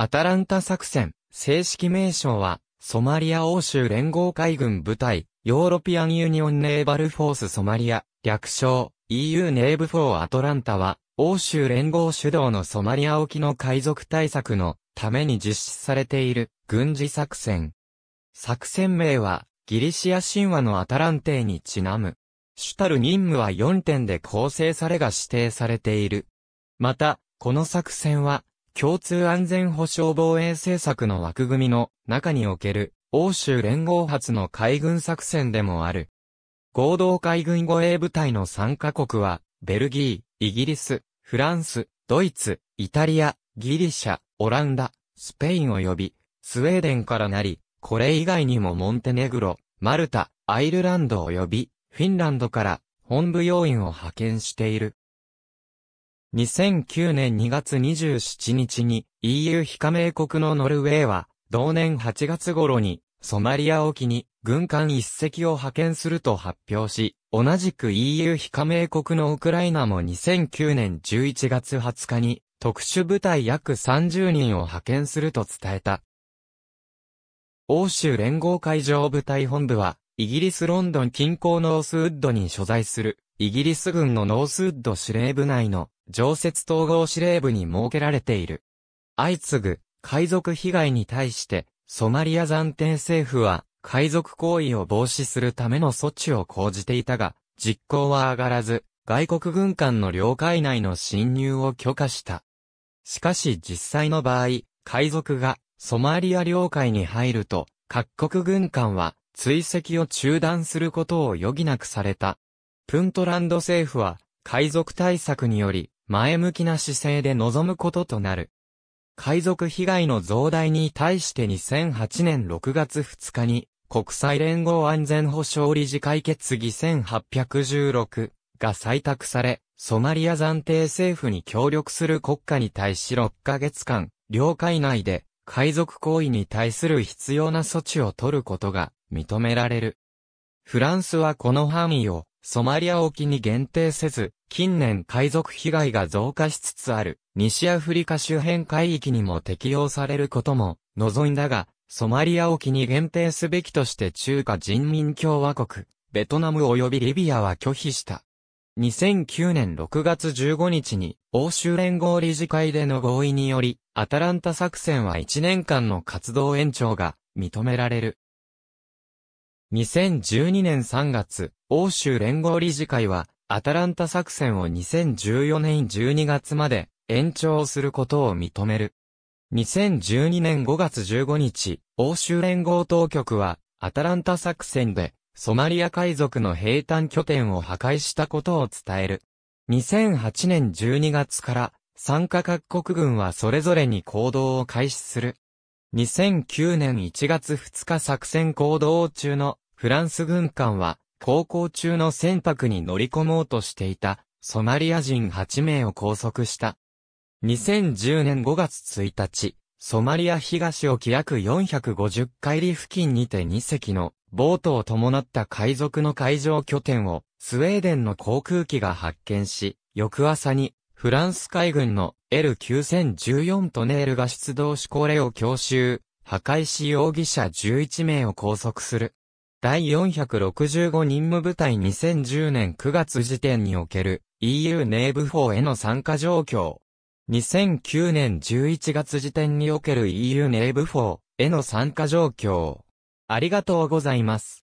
アタランタ作戦、正式名称は、ソマリア欧州連合海軍部隊、ヨーロピアンユニオンネーバルフォースソマリア、略称、EU ネーブフォーアトランタは、欧州連合主導のソマリア沖の海賊対策のために実施されている軍事作戦。作戦名は、ギリシア神話のアタランテーにちなむ。主たる任務は4点で構成されが指定されている。また、この作戦は、共通安全保障防衛政策の枠組みの中における欧州連合発の海軍作戦でもある。合同海軍護衛部隊の参加国は、ベルギー、イギリス、フランス、ドイツ、イタリア、ギリシャ、オランダ、スペイン及び、スウェーデンからなり、これ以外にもモンテネグロ、マルタ、アイルランド及び、フィンランドから、本部要員を派遣している。2009年2月27日に EU 非加盟国のノルウェーは、同年8月頃にソマリア沖に軍艦一隻を派遣すると発表し、同じく EU 非加盟国のウクライナも2009年11月20日に特殊部隊約30人を派遣すると伝えた。欧州連合会場部隊本部はイギリスロンドン近郊ノースウッドに所在する、イギリス軍のノースウッド司令部内の常設統合司令部に設けられている。相次ぐ海賊被害に対して、ソマリア暫定政府は、海賊行為を防止するための措置を講じていたが、実行は上がらず、外国軍艦の領海内の侵入を許可した。しかし実際の場合、海賊がソマリア領海に入ると、各国軍艦は追跡を中断することを余儀なくされた。プントランド政府は、海賊対策により、前向きな姿勢で臨むこととなる。海賊被害の増大に対して2008年6月2日に、国際連合安全保障理事会決議1816が採択され、ソマリア暫定政府に協力する国家に対し6ヶ月間、領海内で海賊行為に対する必要な措置を取ることが認められる。フランスはこの範囲をソマリア沖に限定せず、近年海賊被害が増加しつつある西アフリカ周辺海域にも適用されることも望んだが、ソマリア沖に限定すべきとして中華人民共和国、ベトナム及びリビアは拒否した。2009年6月15日に欧州連合理事会での合意により、アタランタ作戦は1年間の活動延長が認められる。2012年3月、欧州連合理事会は、アタランタ作戦を2014年12月まで延長することを認める。2012年5月15日、欧州連合当局は、アタランタ作戦で、ソマリア海賊の兵坦拠点を破壊したことを伝える。2008年12月から、参加各国軍はそれぞれに行動を開始する。2009年1月2日作戦行動中のフランス軍艦は、航行中の船舶に乗り込もうとしていたソマリア人8名を拘束した。2010年5月1日、ソマリア東沖約450海里付近にて2隻のボートを伴った海賊の海上拠点をスウェーデンの航空機が発見し、翌朝にフランス海軍の L9014 トネールが出動しこれを強襲、破壊し容疑者11名を拘束する。第465任務部隊2010年9月時点における EU ネーブ法への参加状況。2009年11月時点における EU ネーブ法への参加状況。ありがとうございます。